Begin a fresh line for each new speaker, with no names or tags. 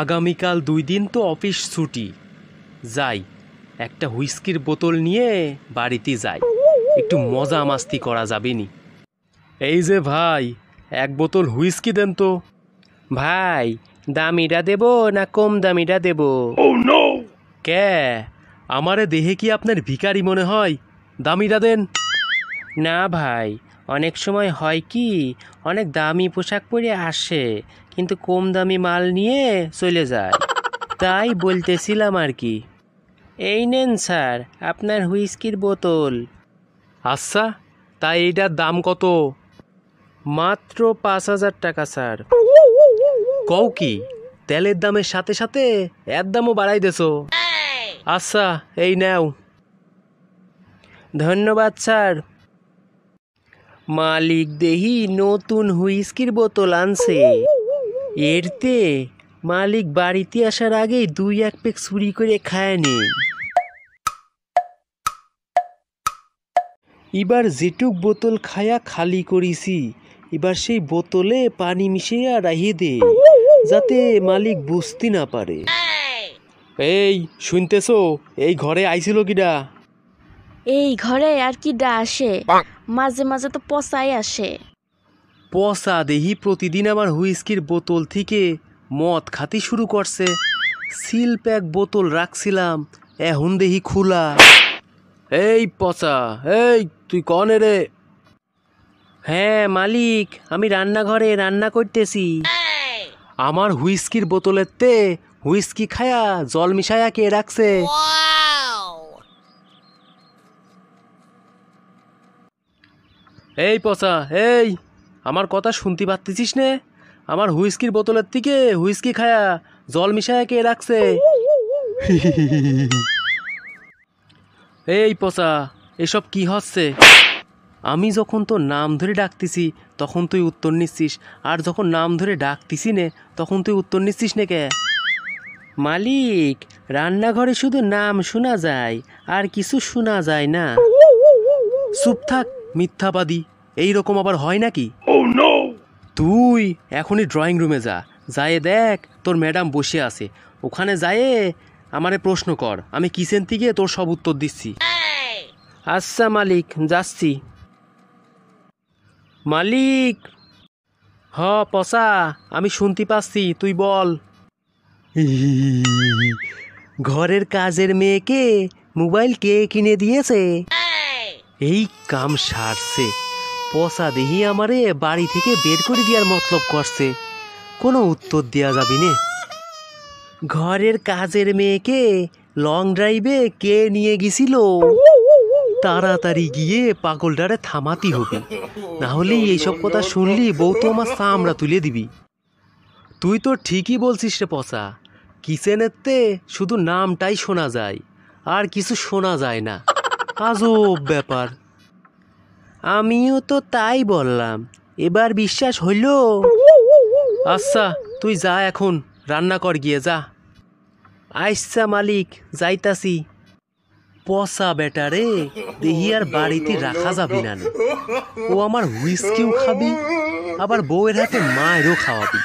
আগামীকাল দুই দিন তো অফিস ছুটি যাই একটা হুইস্কির বোতল নিয়ে বাড়িতে যাই একটু মজা মাস্তি করা যাবে নি এই যে ভাই এক বোতল হুইস্কি দেন তো ভাই দামিটা দেব না কম দামিটা দেব oh, কে আমারে দেহে কি আপনার ভিকারি মনে হয় দামিটা দেন না ভাই অনেক সময় হয় কি অনেক দামি পোশাক পরে আসে কিন্তু কম দামি মাল নিয়ে চলে যায় তাই বলতেছিলাম আর কি এই নেন স্যার আপনার হুইস্কির বোতল আচ্ছা তাই এইটার দাম কত মাত্র পাঁচ হাজার টাকা স্যার কও কি তেলের দামের সাথে সাথে এর দামও বাড়াই দেছো আচ্ছা এই নাও ধন্যবাদ স্যার মালিক দেহি নতুন হুইস্কির বোতল আনছে এরতে মালিক বাড়িতে আসার আগেই দুই এক পেক চুরি করে খায় নি এবার যেটুক বোতল খায়া খালি করিছি এবার সেই বোতলে পানি মিশিয়ে রাহিয়ে দে যাতে মালিক বুঝতে না পারে এই শুনতেছো এই ঘরে আইছিল কিডা এই ঘরে আর কি ডা আসে মাঝে মাঝে তো পচাই আসে পচা দেহি প্রতিদিন আমার হুইস্কির বোতল থেকে মদ খাতি শুরু করছে সিল প্যাক বোতল রাখছিলাম এখন দেহি খোলা এই পচা এই তুই কনে রে হ্যাঁ মালিক আমি রান্নাঘরে রান্না করতেছি আমার হুইস্কির বোতলের তে হুইস্কি খায়া জল মিশায়া কে রাখছে এই পচা এই আমার কথা শুনতে পারতেছিস নে আমার হুইস্কির বোতলের থেকে হুইস্কি খায়া জল মিশায় কে রাখছে এই পচা এসব কি হচ্ছে আমি যখন তোর নাম ধরে ডাকতেছি তখন তুই উত্তর নিচ্ছিস আর যখন নাম ধরে ডাকতেছি নে তখন তুই উত্তর নিচ্ছিস নে কে মালিক রান্নাঘরে শুধু নাম শোনা যায় আর কিছু শোনা যায় না চুপ থাক মিথ্যাবাদী এই রকম আবার হয় নাকি oh, তুই এখনই ড্রয়িং রুমে যা যায়ে দেখ তোর ম্যাডাম বসে আছে ওখানে যায়ে আমারে প্রশ্ন কর আমি কিচেন থেকে তোর সব উত্তর দিচ্ছি আচ্ছা মালিক যাচ্ছি মালিক হ পসা আমি শুনতে পাচ্ছি তুই বল ঘরের কাজের মেয়েকে মোবাইল কে কিনে দিয়েছে এই কাম সারছে পচা দেহি আমারে বাড়ি থেকে বের করে দেওয়ার মতলব করছে কোনো উত্তর দেওয়া যাবি নে ঘরের কাজের মেয়েকে লং ড্রাইভে কে নিয়ে গেছিল তাড়াতাড়ি গিয়ে পাগলটারে থামাতি হবে না হলে এইসব কথা শুনলি বউ তো আমার চামড়া তুলে দিবি তুই তো ঠিকই বলছিস রে পচা তে শুধু নামটাই শোনা যায় আর কিছু শোনা যায় না আজব ব্যাপার আমিও তো তাই বললাম এবার বিশ্বাস হইল আচ্ছা তুই যা এখন রান্না কর গিয়ে যা আইসা আচ্ছা, মালিক যাইতাছি পচা বেটা দেহি আর বাড়িতে রাখা যাবি না ও আমার হুইস্কিও খাবি আবার বউয়ের হাতে মায়েরও খাওয়াবি